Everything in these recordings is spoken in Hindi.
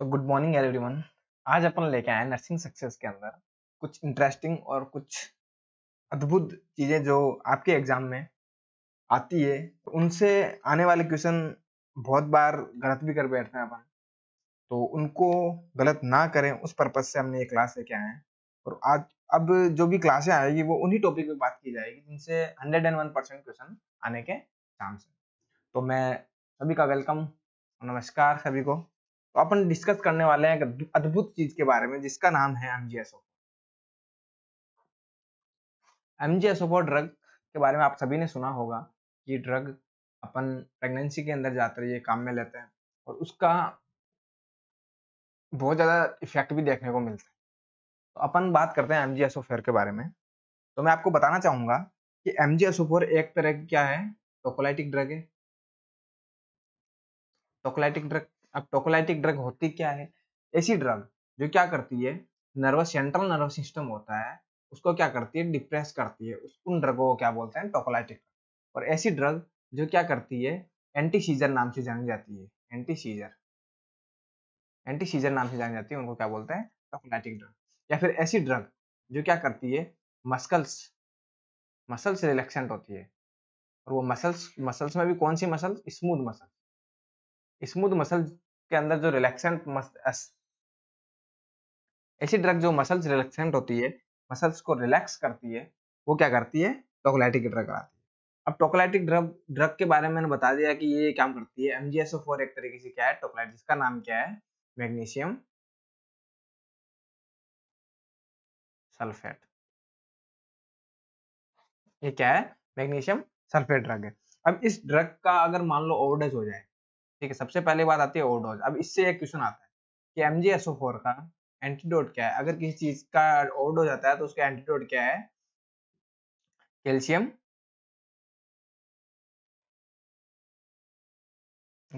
तो गुड मॉर्निंग एवरीवन आज अपन लेके आए नर्सिंग सक्सेस के अंदर कुछ इंटरेस्टिंग और कुछ अद्भुत चीज़ें जो आपके एग्जाम में आती है तो उनसे आने वाले क्वेश्चन बहुत बार गलत भी कर बैठते हैं अपन तो उनको गलत ना करें उस पर्पज़ से हमने ये क्लास लेके आए हैं और आज अब जो भी क्लासे आएगी वो उन्हीं टॉपिक पे बात की जाएगी जिनसे hundred and one percent question आने के चांस है तो मैं सभी का वेलकम नमस्कार सभी को तो अपन डिस्कस करने वाले हैं एक अद्भुत चीज के बारे में जिसका नाम है एमजीएसओ एमजीएसओ ड्रग के बारे में आप सभी ने सुना होगा कि ड्रग अपन प्रेगनेंसी के अंदर जाते ये काम में लेते हैं और उसका बहुत ज़्यादा इफेक्ट भी देखने को मिलता है तो अपन बात करते हैं एमजीएसओ जी के बारे में तो मैं आपको बताना चाहूंगा कि एमजीएसओ एक तरह की क्या है टोकोलाइटिक ड्रग है टोकोलाइटिक ड्रग अब टोकोलाइटिक ड्रग होती क्या है ऐसी ड्रग जो क्या करती है नर्वस सेंट्रल नर्वस सिस्टम होता है उसको क्या करती है डिप्रेस करती है उन ड्रगों को क्या बोलते हैं टोकोलाइटिक और ऐसी ड्रग जो क्या करती है एंटी सीजर नाम से जानी जाती है एंटी सीजर एंटी सीजर नाम से जानी जाती है उनको क्या बोलते हैं टोकोलाइटिक ड्रग या फिर ऐसी ड्रग जो क्या करती है मसल्स मसल्स रिलैक्सेंट होती है और वो मसल्स मसल्स में भी कौन सी muscle smooth muscle smooth muscle के अंदर जो रिलैक्सेंट ऐसी ड्रग जो मसल्स रिलैक्सेंट होती है मसल्स को रिलैक्स करती है वो क्या करती है टोकोलाइटिक ड्रग कराती है अब टोकोलाइटिक ड्रग ड्रग के बारे में मैंने बता दिया कि ये काम करती है एम एक तरीके से क्या है टोकोलाइट जिसका नाम क्या है मैग्नीशियम सल्फेट ये क्या है मैग्नीशियम सल्फेट ड्रग है अब इस ड्रग का अगर मान लो ओवरडोज हो जाए ठीक है सबसे पहले बात आती है ओडोज अब इससे एक क्वेश्चन आता है कि एम जी फोर का एंटीडोट क्या है अगर किसी चीज का ओवरडोज आता है तो उसका एंटीडोट क्या है कैल्शियम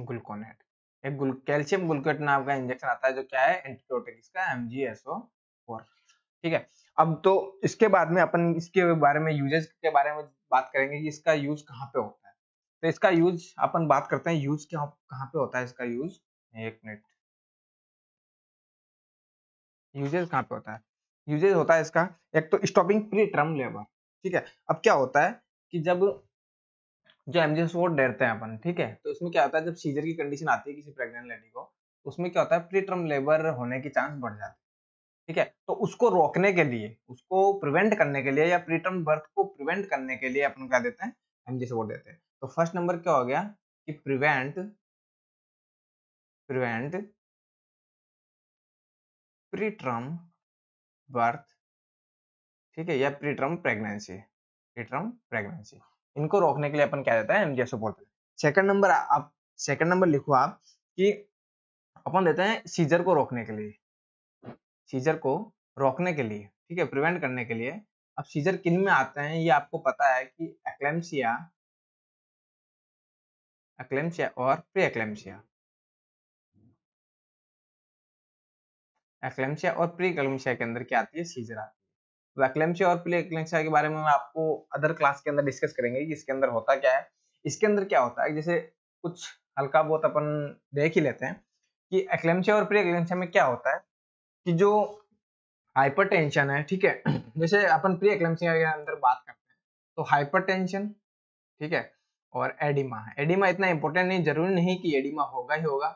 ग्लूकोनेट एक कैल्शियम ग्लूकोनेट नाम का इंजेक्शन आता है जो क्या है एंटीडोट है किसका एम जी फोर ठीक है अब तो इसके बाद में अपन इसके बारे में यूजेस के बारे में बात करेंगे कि इसका यूज कहाँ पे होता है तो इसका यूज अपन बात करते हैं यूज क्या कहाँ पे होता है इसका यूज एक मिनट यूजेज कहाँ पे होता है यूजेज होता है इसका एक तो स्टॉपिंग प्री टर्म लेबर ठीक है अब क्या होता है कि जब जो एमजीएस वो डरते हैं अपन ठीक है तो उसमें क्या होता है जब सीजर की कंडीशन आती है किसी प्रेग्नेंट लेडी को उसमें क्या होता है प्री टर्म लेबर होने के चांस बढ़ जाते हैं ठीक है तो उसको रोकने के लिए उसको प्रिवेंट करने के लिए या प्रीटर्म बर्थ को प्रिवेंट करने के लिए अपन क्या देते हैं एमजीएस वोट देते हैं तो फर्स्ट नंबर क्या हो गया कि प्रिवेंट प्रिवेंट प्रीट्रम बर्थ ठीक है या प्रीट्रम प्रेगनेंसी प्रीट्रम प्रेगनेंसी इनको रोकने के लिए अपन क्या देता है एमजीआर सपोर्ट सेकंड नंबर आप सेकंड नंबर लिखो आप कि अपन देते हैं सीजर को रोकने के लिए सीजर को रोकने के लिए ठीक है प्रिवेंट करने के लिए अब सीजर किन में आते हैं ये आपको पता है कि एक्लेम्सिया एक्लेम्सिया और preeclampsia. एक्लेम्सिया और प्री एक्लेम्सिया के अंदर क्या आती है सीजर आती है तो एक्लेम्सिया और प्री एक्लेम्सिया के बारे में मैं आपको अदर क्लास के अंदर डिस्कस करेंगे कि इसके अंदर होता क्या है इसके अंदर क्या होता है जैसे कुछ हल्का बहुत अपन देख ही लेते हैं कि एक्लेम्सिया और प्री एक्लेम्सिया में क्या होता है कि जो हाइपर है ठीक है जैसे अपन प्री एक्लेम्सिया के अंदर बात करते हैं तो हाइपर ठीक है और एडिमा एडिमा इतना इंपॉर्टेंट नहीं जरूरी नहीं कि एडिमा होगा ही होगा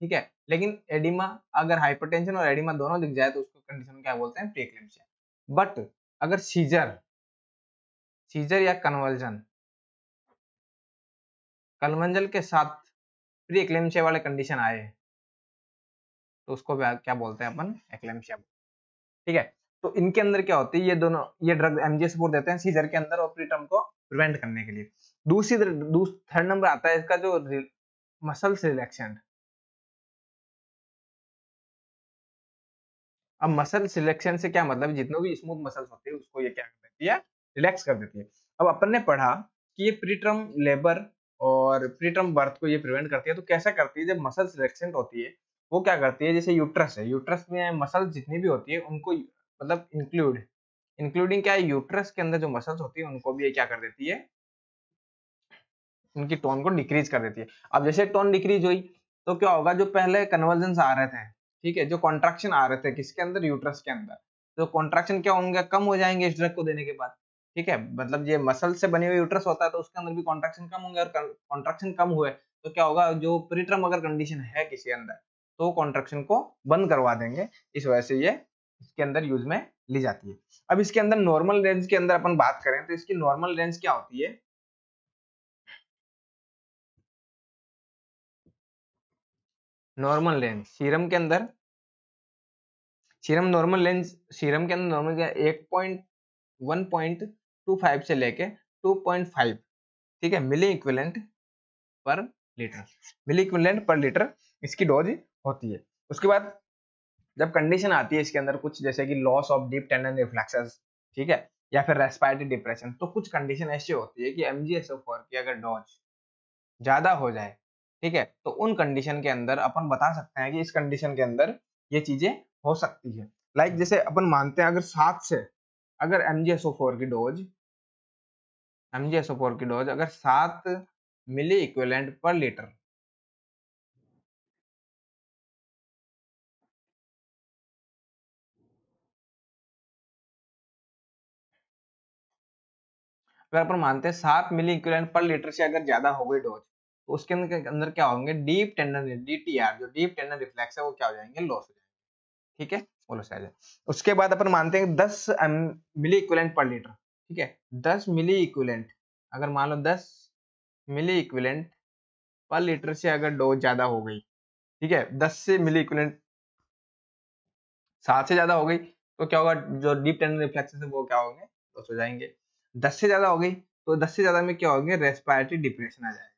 ठीक है लेकिन एडिमा अगर हाइपरटेंशन और एडिमा दोनों दिख जाए तो उसको कंडीशन क्या बोलते हैं प्रीक्लेम्सिया बट अगर सीजर सीजर या कन्वर्जन कन्वर्जन के साथ प्री एक्लेम्सिया वाले कंडीशन आए तो उसको क्या बोलते हैं अपन एक्लेम्सिया ठीक है तो इनके अंदर क्या होती है ये दोनों ये ड्रग एमजीएस सपोर्ट देते हैं सीजर के अंदर और प्रीटर्म को प्रिवेंट करने के लिए दूसरी थर्ड नंबर आता है इसका जो मसल्स रिलेक्शन अब मसल सिलेक्शन से क्या मतलब जितने भी स्मूथ मसल्स होते हैं उसको ये क्या कर देती है रिलैक्स कर देती है अब अपन ने पढ़ा कि ये प्रीटर्म लेबर और प्रीटर्म बर्थ को ये प्रिवेंट करती है तो कैसा करती है जब मसल सिलेक्शन होती है वो क्या करती है जैसे यूट्रस है यूट्रस में मसल जितनी भी होती है उनको मतलब इंक्लूड इंक्लूडिंग क्या है यूट्रस के अंदर जो मसल्स होती है उनको भी ये क्या कर देती है उनकी टोन को डिक्रीज कर देती है अब जैसे टोन डिक्रीज हुई तो क्या होगा जो पहले कन्वर्जन आ रहे थे ठीक है जो कॉन्ट्रेक्शन आ रहे थे किसके अंदर यूट्रस के अंदर तो कॉन्ट्रेक्शन क्या होंगे कम हो जाएंगे इस ड्रग को देने के बाद ठीक है मतलब ये मसल से बने हुए यूट्रस होता है तो उसके अंदर भी कॉन्ट्रेक्शन कम होंगे और कॉन्ट्रेक्शन कम हुए तो क्या होगा जो प्रीटर्म अगर कंडीशन है किसी अंदर तो कॉन्ट्रेक्शन को बंद करवा देंगे इस वजह से ये इसके अंदर यूज में ली जाती है अब इसके अंदर नॉर्मल रेंज के अंदर अपन बात करें तो इसकी नॉर्मल रेंज क्या होती है नॉर्मल लेंस सीरम के अंदर सीरम नॉर्मल लेंस सीरम के अंदर नॉर्मल एक point one point two five से लेके टू पॉइंट फाइव ठीक है milliequivalent per litre milliequivalent per litre इसकी डोज होती है उसके बाद जब कंडीशन आती है इसके अंदर कुछ जैसे कि loss of deep tendon reflexes ठीक है या फिर रेस्पायरेटरी डिप्रेशन तो कुछ कंडीशन ऐसी होती है कि एम जी की अगर डोज ज्यादा हो जाए ठीक है तो उन कंडीशन के अंदर अपन बता सकते हैं कि इस कंडीशन के अंदर ये चीजें हो सकती है लाइक like जैसे अपन मानते हैं अगर सात से अगर एम की डोज एम की डोज अगर सात मिली इक्विवेलेंट पर लीटर अगर अपन मानते हैं सात मिली इक्विवेलेंट पर लीटर से अगर ज्यादा हो गई डोज तो उसके अंदर अंदर क्या होंगे deep tendon D T R जो डीप टेंडन रिफ्लेक्स है वो क्या हो जाएंगे लॉस हो जाएंगे ठीक है वो लॉस आ जाए उसके बाद अपन मानते हैं दस मिली इक्विलेंट पर लीटर ठीक है दस मिली इक्विलेंट अगर मान लो दस मिली इक्विलेंट पर लीटर से अगर डोज ज्यादा हो गई ठीक है दस से मिली इक्विलेंट सात से ज्यादा हो गई तो क्या होगा जो डीप टेंडन रिफ्लेक्स है वो क्या होंगे लॉस हो जाएंगे दस से ज्यादा हो गई तो दस से ज्यादा में क्या होंगे रेस्पायरेटरी डिप्रेशन आ जाएगा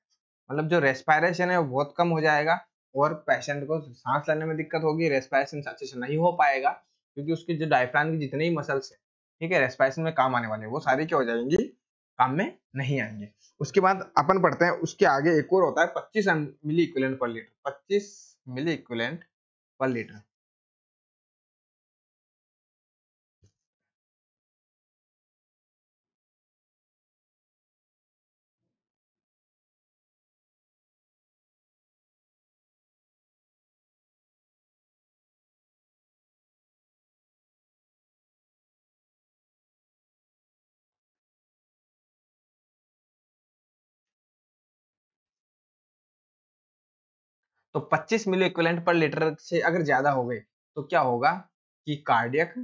मतलब जो रेस्पायरेशन है वो बहुत कम हो जाएगा और पेशेंट को सांस लेने में दिक्कत होगी रेस्पायरेशन अच्छे से नहीं हो पाएगा क्योंकि उसकी जो डायफ्राम की जितने ही मसल्स है ठीक है रेस्पायरेशन में काम आने वाले वो सारी क्या हो जाएंगी काम में नहीं आएंगे उसके बाद अपन पढ़ते हैं उसके आगे एक और होता है पच्चीस मिली इक्वलेंट पर लीटर पच्चीस मिली इक्वलेंट पर लीटर तो 25 मिलो इक्वलेंट पर लीटर से अगर ज्यादा हो गए तो क्या होगा कि कार्डियक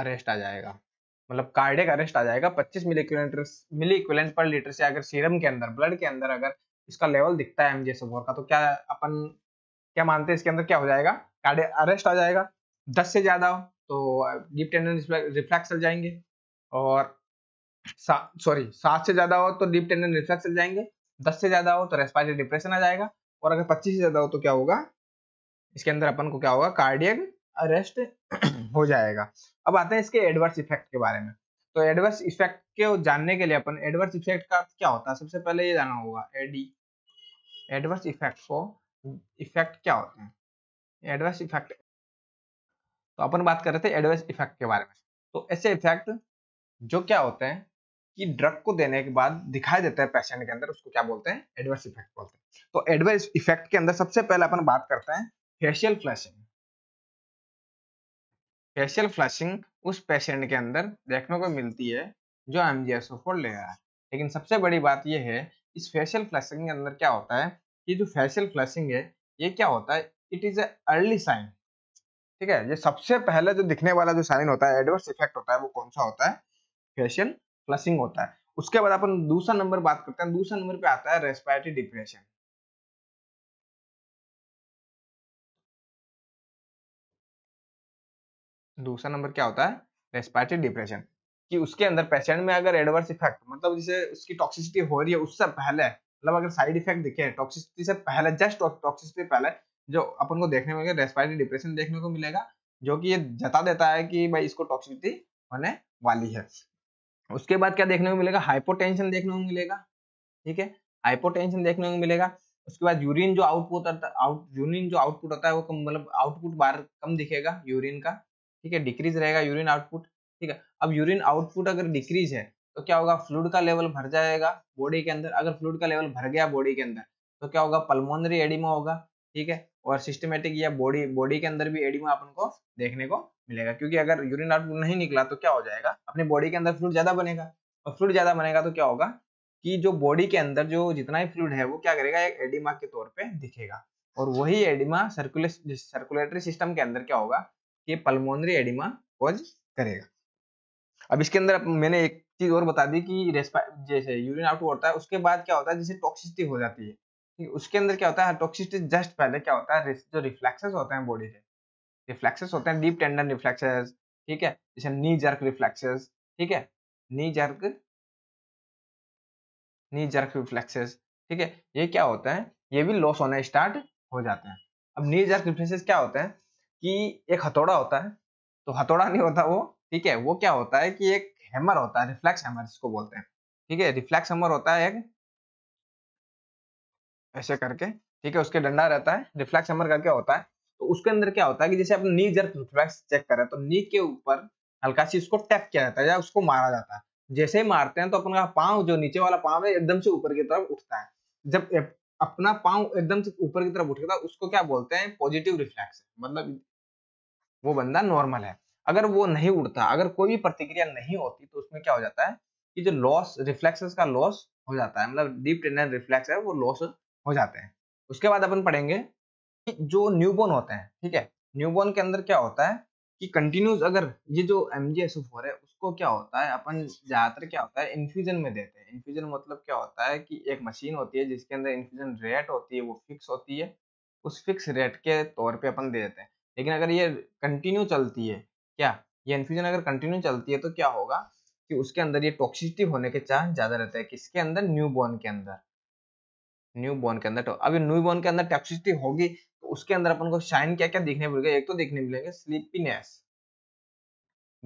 अरेस्ट आ जाएगा मतलब कार्डियक अरेस्ट आ जाएगा 25 मिली मिली इक्वलेंट पर लीटर से अगर सीरम के अंदर ब्लड के अंदर अगर इसका लेवल दिखता है एमजे सबोर का तो क्या अपन क्या मानते हैं इसके अंदर क्या हो जाएगा कार्डियक अरेस्ट आ जाएगा दस से ज्यादा हो तो डीप टेंडन रिफ्लैक्स चल जाएंगे और सॉरी सा, सात से ज्यादा हो तो डीप टेंडन रिफ्लैक्स चल जाएंगे दस से ज्यादा हो तो रेस्पायरेटरी डिप्रेशन आ जाएगा और अगर पच्चीस से ज्यादा हो तो क्या होगा इसके अंदर अपन को क्या होगा कार्डियक अरेस्ट हो जाएगा अब आते हैं इसके एडवर्स इफेक्ट के बारे में तो एडवर्स इफेक्ट के जानने के लिए अपन एडवर्स इफेक्ट का क्या होता है सबसे पहले ये जाना होगा एडी एडवर्स इफेक्ट को इफेक्ट क्या होते हैं एडवर्स इफेक्ट तो अपन बात कर रहे थे एडवर्स इफेक्ट के बारे में तो ऐसे इफेक्ट जो क्या होते हैं कि ड्रग को देने के बाद दिखाई देता है पेशेंट के अंदर उसको क्या बोलते हैं एडवर्स इफेक्ट बोलते हैं तो एडवर्स इफेक्ट के अंदर सबसे पहले अपन बात करते हैं फेशियल फ्लैशिंग फेशियल फ्लैशिंग उस पेशेंट के अंदर देखने को मिलती है जो एम जी ले रहा है लेकिन सबसे बड़ी बात यह है इस फेशियल फ्लैशिंग के अंदर क्या होता है कि जो फेशियल फ्लैशिंग है ये क्या होता है it is a early sign ठीक है ये सबसे पहले जो दिखने वाला जो साइन होता है एडवर्स इफेक्ट होता है वो कौन सा होता है फेशियल फ्लशिंग होता है उसके बाद अपन दूसरा नंबर बात करते हैं दूसरा नंबर पे आता है रेस्पिरेटरी डिप्रेशन दूसरा नंबर क्या होता है रेस्पिरेटरी डिप्रेशन कि उसके अंदर पेशेंट में अगर एडवर्स इफेक्ट मतलब जिसे उसकी टॉक्सिसिटी हो रही है उससे पहले मतलब अगर साइड इफेक्ट दिखे टॉक्सिसिटी से पहले जस्ट टॉक्सिसिटी पहले जो अपन को देखने में रेस्पिरेटरी डिप्रेशन देखने को मिलेगा जो कि ये जता देता है कि भाई इसको टॉक्सिसिटी होने वाली है उसके बाद क्या देखने को मिलेगा हाइपोटेंशन देखने को मिलेगा ठीक है हाइपोटेंशन देखने को मिलेगा उसके बाद यूरिन जो आउटपुट आउट यूरिन जो आउटपुट होता है वो कम मतलब आउटपुट बार कम दिखेगा यूरिन का ठीक है डिक्रीज रहेगा यूरिन आउटपुट ठीक है अब यूरिन आउटपुट अगर डिक्रीज है तो क्या होगा फ्लूड का लेवल भर जाएगा बॉडी के अंदर अगर फ्लूड का लेवल भर गया बॉडी के अंदर तो क्या होगा पल्मोनरी एडिमा होगा ठीक है और सिस्टमेटिक या बॉडी बॉडी के अंदर भी एडिमा अपन को देखने को मिलेगा क्योंकि अगर यूरिन आउट नहीं निकला तो क्या हो जाएगा अपने बॉडी के अंदर फ्लूड ज्यादा बनेगा और फ्लूड ज्यादा बनेगा तो क्या होगा कि जो बॉडी के अंदर जो जितना ही फ्लूड है वो क्या करेगा एक एडिमा के तौर पे दिखेगा और वही एडिमा सर्कुलेट सर्कुलेटरी सिस्टम के अंदर क्या होगा कि पल्मोनरी एडिमा कॉज करेगा अब इसके अंदर मैंने एक चीज और बता दी कि जैसे यूरिन आउट होता है उसके बाद क्या होता है जैसे टॉक्सिसिटी हो जाती है उसके अंदर क्या होता है टॉक्सिसिटी जस्ट पहले क्या होता है जो रिफ्लेक्सेस होते हैं बॉडी के रिफ्लेक्सेस होते हैं डीप टेंडन रिफ्लेक्सेस ठीक है जैसे नी जर्क रिफ्लेक्सेस ठीक है knee jerk knee jerk reflexes ठीक है ये क्या होता है ये भी लॉस होना स्टार्ट हो जाते हैं अब नी जर्क रिफ्लेक्सेस क्या होते हैं कि एक हथौड़ा होता है तो हथौड़ा नहीं होता वो ठीक है वो क्या होता है कि एक हैमर होता है रिफ्लेक्स हैमर जिसको बोलते हैं ठीक है रिफ्लेक्स हैमर होता है एक ऐसे करके ठीक है उसके डंडा रहता है रिफ्लेक्स हैमर का क्या होता है तो उसके अंदर क्या होता है कि जैसे आप नी जर्क रिफ्लेक्स चेक करें तो नी के ऊपर हल्का सी उसको टैप किया जाता है या उसको मारा जाता है जैसे ही मारते हैं तो अपन का पाँव जो नीचे वाला पाँव है एकदम से ऊपर की तरफ उठता है जब अपना पाँव एकदम से ऊपर की तरफ उठता है तो उसको क्या बोलते हैं पॉजिटिव रिफ्लेक्स मतलब वो बंदा नॉर्मल है अगर वो नहीं उड़ता अगर कोई भी प्रतिक्रिया नहीं होती तो उसमें क्या हो जाता है कि जो लॉस रिफ्लेक्सेस का लॉस हो जाता है मतलब डीप टेंडन रिफ्लेक्स है वो लॉस हो जाते हैं उसके बाद अपन पढ़ेंगे जो न्यूबॉर्न होते हैं ठीक है न्यूबॉर्न के अंदर क्या होता है कि कंटिन्यूस अगर ये जो एम जी एस फोर है उसको क्या होता है अपन ज्यादातर क्या होता है इन्फ्यूजन में देते हैं इन्फ्यूजन मतलब क्या होता है कि एक मशीन होती है जिसके अंदर इन्फ्यूजन रेट होती है वो फिक्स होती है उस फिक्स रेट के तौर पे अपन दे देते हैं लेकिन अगर ये कंटिन्यू चलती है क्या ये इन्फ्यूजन अगर कंटिन्यू चलती है तो क्या होगा कि उसके अंदर ये टॉक्सिसिटी होने के चांस ज्यादा रहते हैं किसके अंदर न्यूबॉर्न के अंदर न्यू बॉर्न के अंदर अभी न्यू बॉर्न के अंदर टॉक्सिसिटी होगी तो उसके अंदर अपन को साइन क्या क्या देखने मिलेगा एक तो देखने मिलेंगे स्लीपीनेस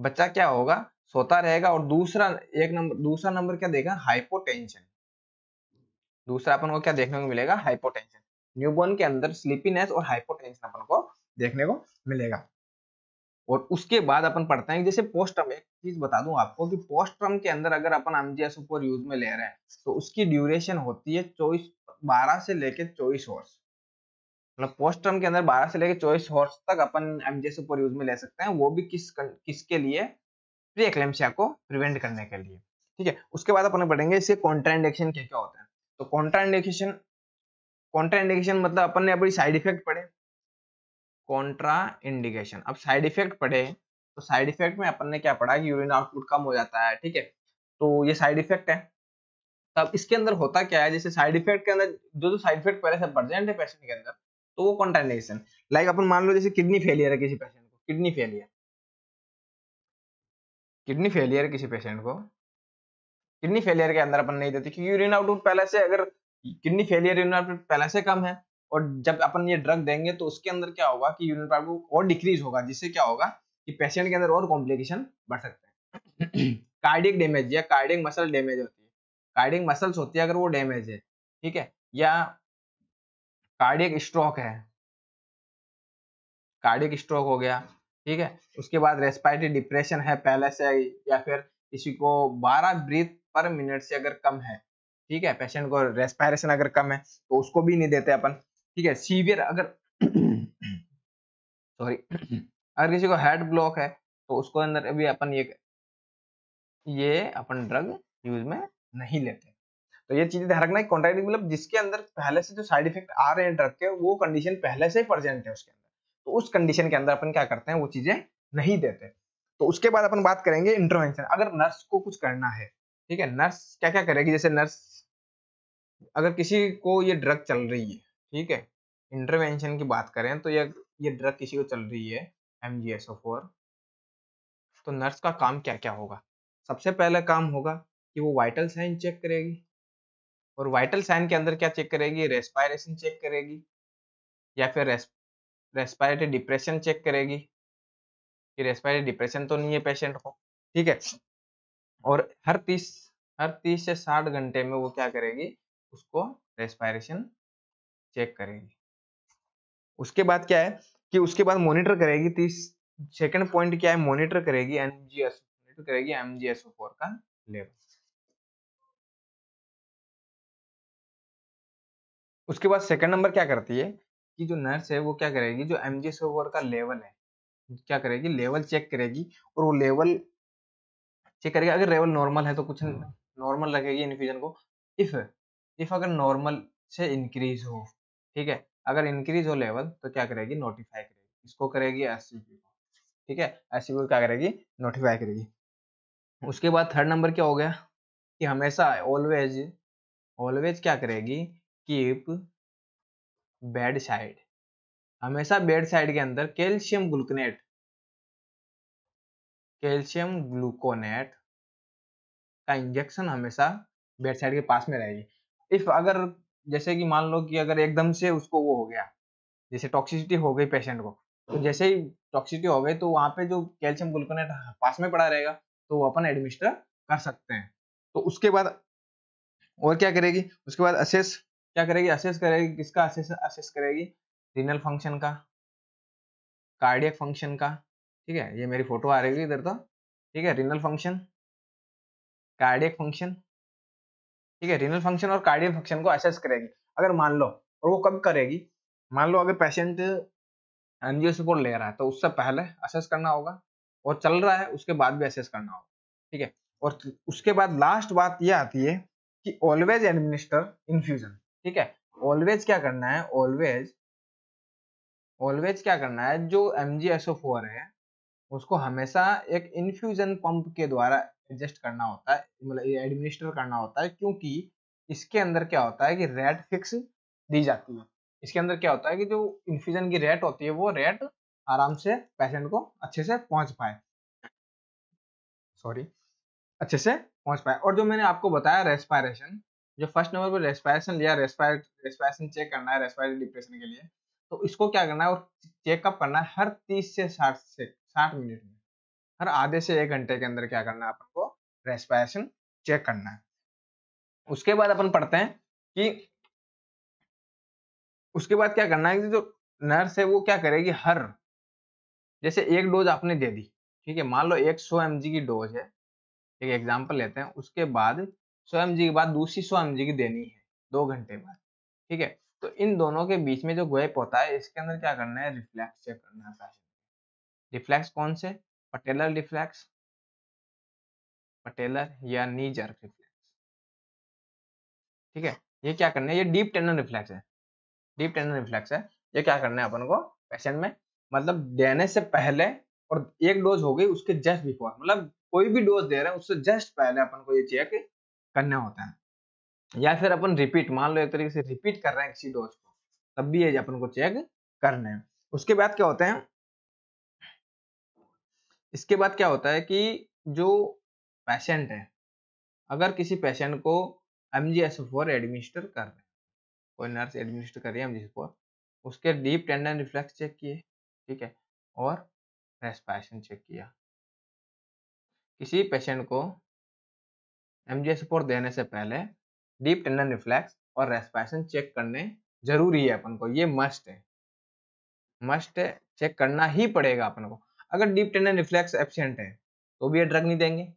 बच्चा क्या होगा सोता रहेगा और दूसरा एक नंबर दूसरा नंबर क्या देगा हाइपोटेंशन दूसरा अपन को क्या देखने को मिलेगा हाइपोटेंशन न्यू न्यूबॉर्न के अंदर स्लीपीनेस और हाइपोटेंशन अपन को देखने को मिलेगा और उसके बाद अपन पढ़ते हैं जैसे पोस्टम एक चीज बता दूं आपको कि पोस्टम के अंदर अगर अपन एमजीएस ऊपर यूज में ले रहे हैं तो उसकी ड्यूरेशन होती है चौबीस 12 से लेके 24 हॉर्स मतलब पोस्ट टर्म के अंदर 12 से लेके 24 हॉर्स तक अपन एमजे सुपर यूज में ले सकते हैं वो भी किस किसके लिए प्री एक्लेम्सिया को प्रिवेंट करने के लिए ठीक है उसके बाद अपन पढ़ेंगे इसके कॉन्ट्राइंडेक्शन क्या क्या होता है तो कॉन्ट्राइंडेक्शन कॉन्ट्राइंडेक्शन मतलब अपन ने अपनी साइड इफेक्ट पढ़े कॉन्ट्रा इंडिकेशन अब साइड इफेक्ट पढ़े तो साइड इफेक्ट में अपन ने क्या पढ़ा कि यूरिन आउटपुट कम हो जाता है ठीक है तो ये साइड इफेक्ट है तब इसके अंदर होता क्या है जैसे साइड इफेक्ट के अंदर जो जो साइड इफेक्ट पहले से बढ़ जाए पेशेंट के अंदर तो वो कॉन्टेनेशन लाइक अपन मान लो जैसे किडनी फेलियर है किसी पेशेंट को किडनी फेलियर किडनी फेलियर है किसी पेशेंट को किडनी फेलियर के अंदर अपन नहीं देते क्योंकि यूरिन आउटपुट पहले से अगर किडनी फेलियर यूरिन आउटपुट पहले से कम है और जब अपन ये ड्रग देंगे तो उसके अंदर क्या होगा कि यूरिन आउटपुट और डिक्रीज होगा जिससे क्या होगा कि पेशेंट के अंदर और कॉम्प्लिकेशन बढ़ सकते हैं कार्डियक डैमेज या कार्डियक मसल डैमेज है कार्डिक मसल्स होती है अगर वो डैमेज है ठीक है या कार्डिक स्ट्रोक है कार्डिक स्ट्रोक हो गया ठीक है उसके बाद रेस्पायरेटरी डिप्रेशन है पहले से या फिर किसी को 12 ब्रीथ पर मिनट से अगर कम है ठीक है पेशेंट को रेस्पायरेशन अगर कम है तो उसको भी नहीं देते अपन ठीक है सीवियर अगर सॉरी अगर किसी को हेड ब्लॉक है तो उसको अंदर भी अपन ये ये अपन ड्रग यूज में नहीं लेते तो ये चीजें ध्यान रखना कॉन्ट्रैक्ट मतलब जिसके अंदर पहले से जो साइड इफेक्ट आ रहे हैं ड्रग के वो कंडीशन पहले से ही प्रेजेंट है उसके अंदर तो उस कंडीशन के अंदर अपन क्या करते हैं वो चीजें नहीं देते तो उसके बाद अपन बात करेंगे इंटरवेंशन अगर नर्स को कुछ करना है ठीक है नर्स क्या क्या करेगी जैसे नर्स अगर किसी को ये ड्रग चल रही है ठीक है इंटरवेंशन की बात करें तो ये ये ड्रग किसी को चल रही है एम तो नर्स का काम क्या क्या होगा सबसे पहला काम होगा कि वो वाइटल साइन चेक करेगी और वाइटल साइन के अंदर क्या चेक करेगी रेस्पायरेशन चेक करेगी या फिर रेस्पायरेटरी डिप्रेशन चेक करेगी कि रेस्पायरेटरी डिप्रेशन तो नहीं है पेशेंट को ठीक है और हर तीस हर तीस से साठ घंटे में वो क्या करेगी उसको रेस्पायरेशन चेक करेगी उसके बाद क्या है कि उसके बाद मॉनिटर करेगी तीस सेकंड पॉइंट क्या है मॉनिटर करेगी एमजीएस मॉनिटर करेगी एमजीएसओ फोर का लेवल उसके बाद सेकंड नंबर क्या करती है कि जो नर्स है वो क्या करेगी जो एम जी का लेवल है क्या करेगी लेवल चेक करेगी और वो लेवल चेक करेगी अगर लेवल नॉर्मल है तो कुछ नॉर्मल हाँ। लगेगी इन्फ्यूजन को इफ इफ अगर नॉर्मल से इंक्रीज हो ठीक है अगर इंक्रीज हो लेवल तो क्या करेगी नोटिफाई करेगी इसको करेगी एस को ठीक है एस को क्या करेगी नोटिफाई करेगी उसके बाद थर्ड नंबर क्या हो गया कि हमेशा ऑलवेज ऑलवेज क्या करेगी कीप बेड साइड हमेशा बेड साइड के अंदर कैल्शियम ग्लूकोनेट कैल्शियम ग्लूकोनेट का इंजेक्शन हमेशा बेड साइड के पास में रहेगी इफ अगर जैसे कि मान लो कि अगर एकदम से उसको वो हो गया जैसे टॉक्सिसिटी हो गई पेशेंट को तो जैसे ही टॉक्सिटी हो गई तो वहां पे जो कैल्शियम ग्लूकोनेट पास में पड़ा रहेगा तो वो अपन एडमिनिस्टर कर सकते हैं तो उसके बाद और क्या करेगी उसके बाद असेस क्या करेगी असेस करेगी किसका असेस असेस करेगी रिनल फंक्शन का कार्डियक फंक्शन का ठीक है ये मेरी फोटो आ रही है इधर तो ठीक है रिनल फंक्शन कार्डियक फंक्शन ठीक है रिनल फंक्शन और कार्डियक फंक्शन को असेस करेगी अगर मान लो और वो कब करेगी मान लो अगर पेशेंट एनजीओ सपोर्ट ले रहा है तो उससे पहले असेस करना होगा और चल रहा है उसके बाद भी असेस करना होगा ठीक है और उसके बाद लास्ट बात ये आती है कि ऑलवेज एडमिनिस्टर इन्फ्यूजन ठीक है ऑलवेज क्या करना है ऑलवेज ऑलवेज क्या करना है जो एम है उसको हमेशा एक इन्फ्यूजन पंप के द्वारा एडजस्ट करना होता है मतलब एडमिनिस्टर करना होता है क्योंकि इसके अंदर क्या होता है कि रेट फिक्स दी जाती है इसके अंदर क्या होता है कि जो इन्फ्यूजन की रेट होती है वो रेट आराम से पेशेंट को अच्छे से पहुंच पाए सॉरी अच्छे से पहुंच पाए और जो मैंने आपको बताया रेस्पायरेशन जो फर्स्ट नंबर पर रेस्पायरेशन लिया रेस्पायर रेस्पायरेशन चेक करना है रेस्पायर डिप्रेशन के लिए तो इसको क्या करना है और चेकअप करना है हर तीस से साठ से साठ मिनट में हर आधे से एक घंटे के अंदर क्या करना है अपन को रेस्पायरेशन चेक करना है उसके बाद अपन पढ़ते हैं कि उसके बाद क्या करना है कि जो नर्स है वो क्या करेगी हर जैसे एक डोज आपने दे दी ठीक है मान लो एक सौ एम की डोज है एक एग्जांपल लेते हैं उसके बाद स्वयं जी के बाद दूसरी स्वयं जी की देनी है दो घंटे बाद ठीक है तो इन दोनों के बीच में जो गैप होता है इसके अंदर क्या करना है रिफ्लेक्स चेक करना है रिफ्लेक्स कौन से पटेलर रिफ्लेक्स पटेलर या नी जर्क रिफ्लेक्स ठीक है ये क्या करना है ये डीप टेंडन रिफ्लेक्स है डीप टेंडन रिफ्लेक्स है ये क्या करना है अपन को पेशेंट में मतलब देने से पहले और एक डोज हो गई उसके जस्ट बिफोर मतलब कोई भी डोज दे रहे हैं उससे जस्ट पहले अपन को ये चेक करना होता है या फिर अपन रिपीट मान लो एक तरीके से रिपीट कर रहे हैं किसी डोज को तब भी ये अपन को चेक करना है उसके बाद क्या होता है इसके बाद क्या होता है कि जो पेशेंट है अगर किसी पेशेंट को M G S four administer कर रहे हैं कोई नर्स एडमिनिस्टर कर रही है एम जी एस फोर उसके डीप टेंडन रिफ्लेक्स चेक किए ठीक है और रेस्पायरेशन चेक किया किसी पेशेंट को एम सपोर्ट देने से पहले डीप टेंडन रिफ्लेक्स और रेस्पायरेशन चेक करने जरूरी है अपन को ये मस्ट है मस्ट है चेक करना ही पड़ेगा अपन को अगर डीप टेंडन रिफ्लेक्स एबसेंट है तो भी ये ड्रग नहीं देंगे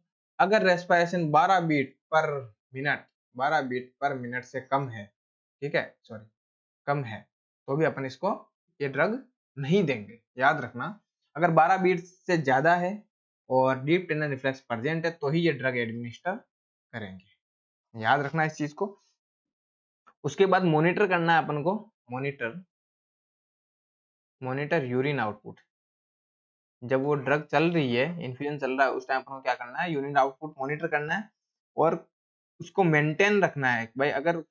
अगर respiration 12 beat per minute 12 beat per minute से कम है ठीक है सॉरी कम है तो भी अपन इसको ये ड्रग नहीं देंगे याद रखना अगर 12 बीट से ज़्यादा है और डीप टेंडन रिफ्लेक्स प्रजेंट है तो ही ये ड्रग एडमिनिस्टर करेंगे याद रखना इस चीज को उसके बाद मॉनिटर करना है अपन को मॉनिटर मॉनिटर यूरिन आउटपुट जब वो ड्रग चल रही है इन्फ्यूजन चल रहा है उस टाइम अपन को क्या करना है यूरिन आउटपुट मॉनिटर करना है और उसको मेंटेन रखना है भाई अगर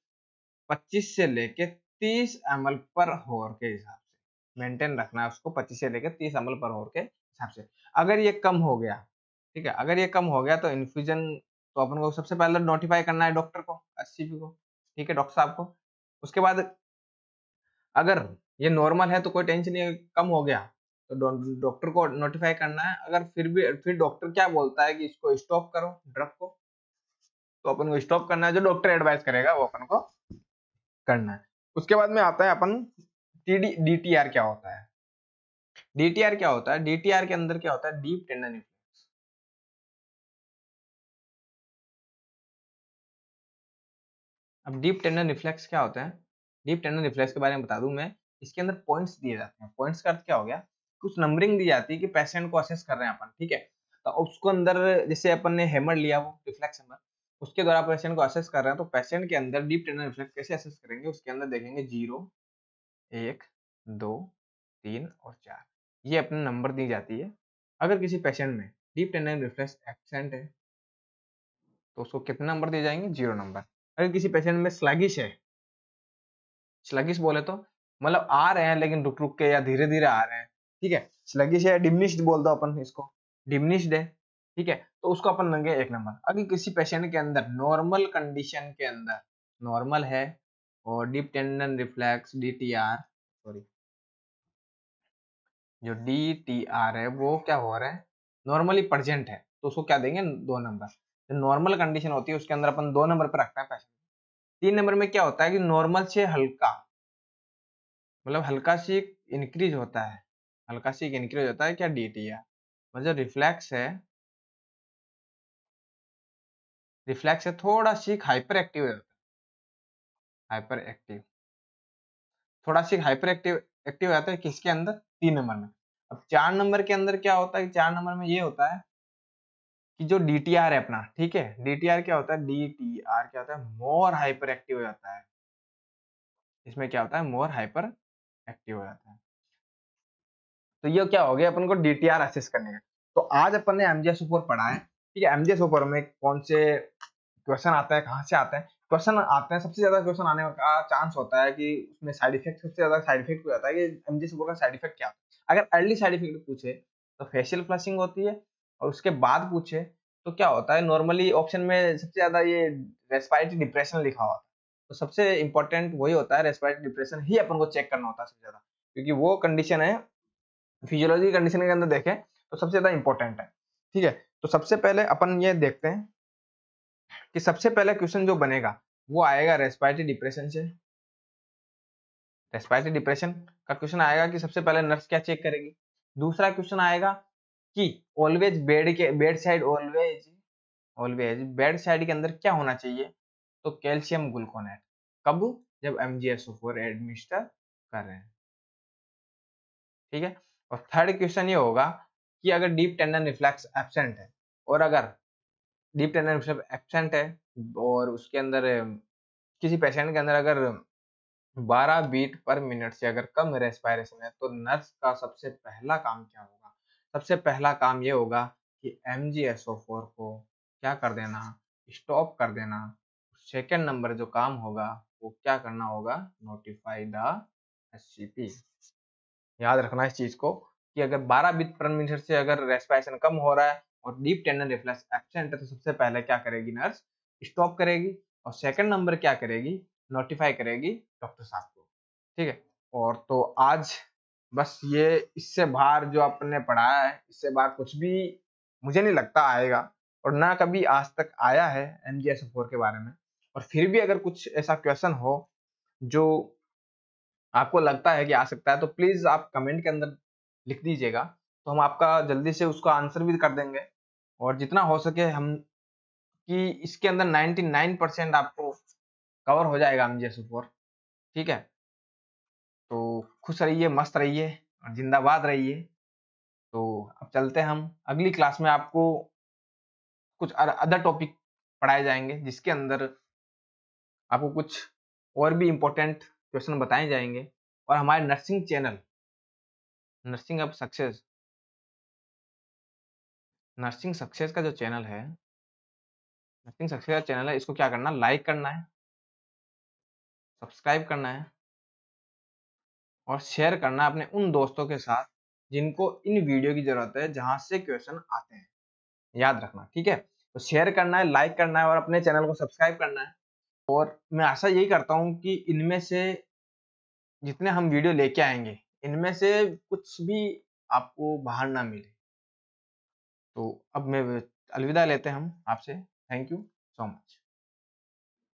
25 से लेके 30 एम पर होर के हिसाब से मेंटेन रखना है उसको 25 से लेके 30 एम पर होर के हिसाब से अगर ये कम हो गया ठीक है अगर ये कम हो गया तो इन्फ्यूजन तो अपन को सबसे पहले नोटिफाई करना है डॉक्टर को एस को ठीक है डॉक्टर साहब को उसके बाद अगर ये नॉर्मल है तो कोई टेंशन नहीं कम हो गया तो डॉक्टर को नोटिफाई करना है अगर फिर भी फिर डॉक्टर क्या बोलता है कि इसको स्टॉप करो ड्रग को तो अपन को स्टॉप करना है जो डॉक्टर एडवाइस करेगा वो अपन को करना है उसके बाद में आता है अपन टीडी डीटीआर क्या होता है डी क्या होता है डी के अंदर क्या होता है डीप टेंडन अब डीप टेंडर रिफ्लेक्स क्या होते हैं डीप टेंडर रिफ्लेक्स के बारे में बता दूं मैं इसके अंदर पॉइंट्स दिए जाते हैं पॉइंट्स का अर्थ क्या हो गया कुछ नंबरिंग दी जाती है कि पेशेंट को असेस कर रहे हैं अपन ठीक है तो उसको अंदर जैसे अपन ने हेमर लिया वो रिफ्लेक्स हेमर उसके द्वारा पेशेंट को असेस कर रहे हैं तो पेशेंट के अंदर डीप टेंडर रिफ्लेक्स कैसे असेस करेंगे उसके अंदर देखेंगे जीरो एक दो तीन और चार ये अपने नंबर दी जाती है अगर किसी पेशेंट में डीप टेंडर रिफ्लेक्स एक्सेंट है तो उसको कितने नंबर दिए जाएंगे जीरो नंबर अगर किसी पेशेंट में स्लैगिश है स्लैगिश बोले तो मतलब आ रहे हैं लेकिन रुक रुक के या धीरे धीरे आ रहे हैं ठीक है स्लैगिश है डिमनिश्ड बोल दो अपन इसको डिमनिश्ड है ठीक है तो उसको अपन लेंगे एक नंबर अगर किसी पेशेंट के अंदर नॉर्मल कंडीशन के अंदर नॉर्मल है और deep tendon reflex D sorry जो डी है वो क्या हो रहा है नॉर्मली प्रजेंट है तो उसको क्या देंगे दो नंबर जो नॉर्मल कंडीशन होती है उसके अंदर अपन दो नंबर पर रखते हैं पैसेंजर तीन नंबर में क्या होता है कि नॉर्मल से हल्का मतलब हल्का सी इंक्रीज होता है हल्का सी इंक्रीज होता है क्या डी टी आर मतलब रिफ्लैक्स है रिफ्लैक्स है थोड़ा सी हाइपर एक्टिव हो जाता है हाइपर एक्टिव थोड़ा सी हाइपर एक्टिव एक्टिव हो जाता है तो किसके अंदर तीन नंबर में अब चार नंबर के अंदर क्या होता है चार नंबर में ये होता है कि जो डी है अपना ठीक है डी क्या होता है डी क्या होता है मोर हाइपर एक्टिव हो जाता है इसमें क्या होता है मोर हाइपर एक्टिव हो जाता है तो ये क्या हो गया अपन को डी टी आर एसेस करने का तो आज अपन ने एमजे सुपर पढ़ा है ठीक है एमजे सुपर में कौन से क्वेश्चन आते हैं कहाँ से आते हैं क्वेश्चन आते हैं सबसे ज्यादा क्वेश्चन आने का चांस होता है कि उसमें साइड इफेक्ट सबसे ज्यादा साइड इफेक्ट हो जाता है कि एमजे सुपर का साइड इफेक्ट क्या होता है अगर अर्ली साइड इफेक्ट पूछे तो फेशियल फ्लशिंग होती है और उसके बाद पूछे तो क्या होता है नॉर्मली ऑप्शन में सबसे ज़्यादा ये रेस्पायरेटरी डिप्रेशन लिखा हुआ है तो सबसे इंपॉर्टेंट वही होता है रेस्पायरेटरी डिप्रेशन ही अपन को चेक करना होता है सबसे ज़्यादा क्योंकि वो कंडीशन है फिजियोलॉजी कंडीशन के अंदर देखें तो सबसे ज़्यादा इंपॉर्टेंट है ठीक है तो सबसे पहले अपन ये देखते हैं कि सबसे पहले क्वेश्चन जो बनेगा वो आएगा रेस्पायरेटरी डिप्रेशन से रेस्पायरेटरी डिप्रेशन का क्वेश्चन आएगा कि सबसे पहले नर्स क्या चेक करेगी दूसरा क्वेश्चन आएगा कि ऑलवेज बेड के bed side always always bed side के अंदर क्या होना चाहिए तो कैल्शियम ग्लूकोनेट कब जब M G S four administer कर रहे हैं ठीक है और थर्ड क्वेश्चन ये होगा कि अगर डीप टेंडन रिफ्लेक्स एबसेंट है और अगर डीप टेंडन रिफ्लेक्स एबसेंट है और उसके अंदर किसी पेशेंट के अंदर अगर 12 बीट पर मिनट से अगर कम रेस्पायरेशन है तो नर्स का सबसे पहला काम क्या होगा सबसे पहला काम ये होगा कि एम को क्या कर देना स्टॉप कर देना सेकेंड नंबर जो काम होगा वो क्या करना होगा नोटिफाई द एस याद रखना इस चीज को कि अगर 12 बीट पर मिनट से अगर रेस्पिरेशन कम हो रहा है और डीप टेंडन रिफ्लेक्स एबसेंट है तो सबसे पहले क्या करेगी नर्स स्टॉप करेगी और सेकंड नंबर क्या करेगी नोटिफाई करेगी डॉक्टर साहब को ठीक है और तो आज बस ये इससे बाहर जो आपने पढ़ाया है इससे बाहर कुछ भी मुझे नहीं लगता आएगा और ना कभी आज तक आया है एम जी एस फोर के बारे में और फिर भी अगर कुछ ऐसा क्वेश्चन हो जो आपको लगता है कि आ सकता है तो प्लीज़ आप कमेंट के अंदर लिख दीजिएगा तो हम आपका जल्दी से उसका आंसर भी कर देंगे और जितना हो सके हम कि इसके अंदर 99 परसेंट आपको कवर हो जाएगा एम जी एस फोर ठीक है तो खुश रहिए मस्त रहिए और जिंदाबाद रहिए तो अब चलते हैं हम अगली क्लास में आपको कुछ अदर टॉपिक पढ़ाए जाएंगे जिसके अंदर आपको कुछ और भी इम्पोर्टेंट क्वेश्चन बताए जाएंगे और हमारे नर्सिंग चैनल नर्सिंग अब सक्सेस नर्सिंग सक्सेस का जो चैनल है नर्सिंग सक्सेस का चैनल है इसको क्या करना लाइक करना है सब्सक्राइब करना है और शेयर करना अपने उन दोस्तों के साथ जिनको इन वीडियो की जरूरत है जहां से क्वेश्चन आते हैं याद रखना ठीक है तो शेयर करना है लाइक करना है और अपने चैनल को सब्सक्राइब करना है और मैं आशा यही करता हूँ कि इनमें से जितने हम वीडियो लेके आएंगे इनमें से कुछ भी आपको बाहर ना मिले तो अब मैं अलविदा लेते हैं हम आपसे थैंक यू सो मच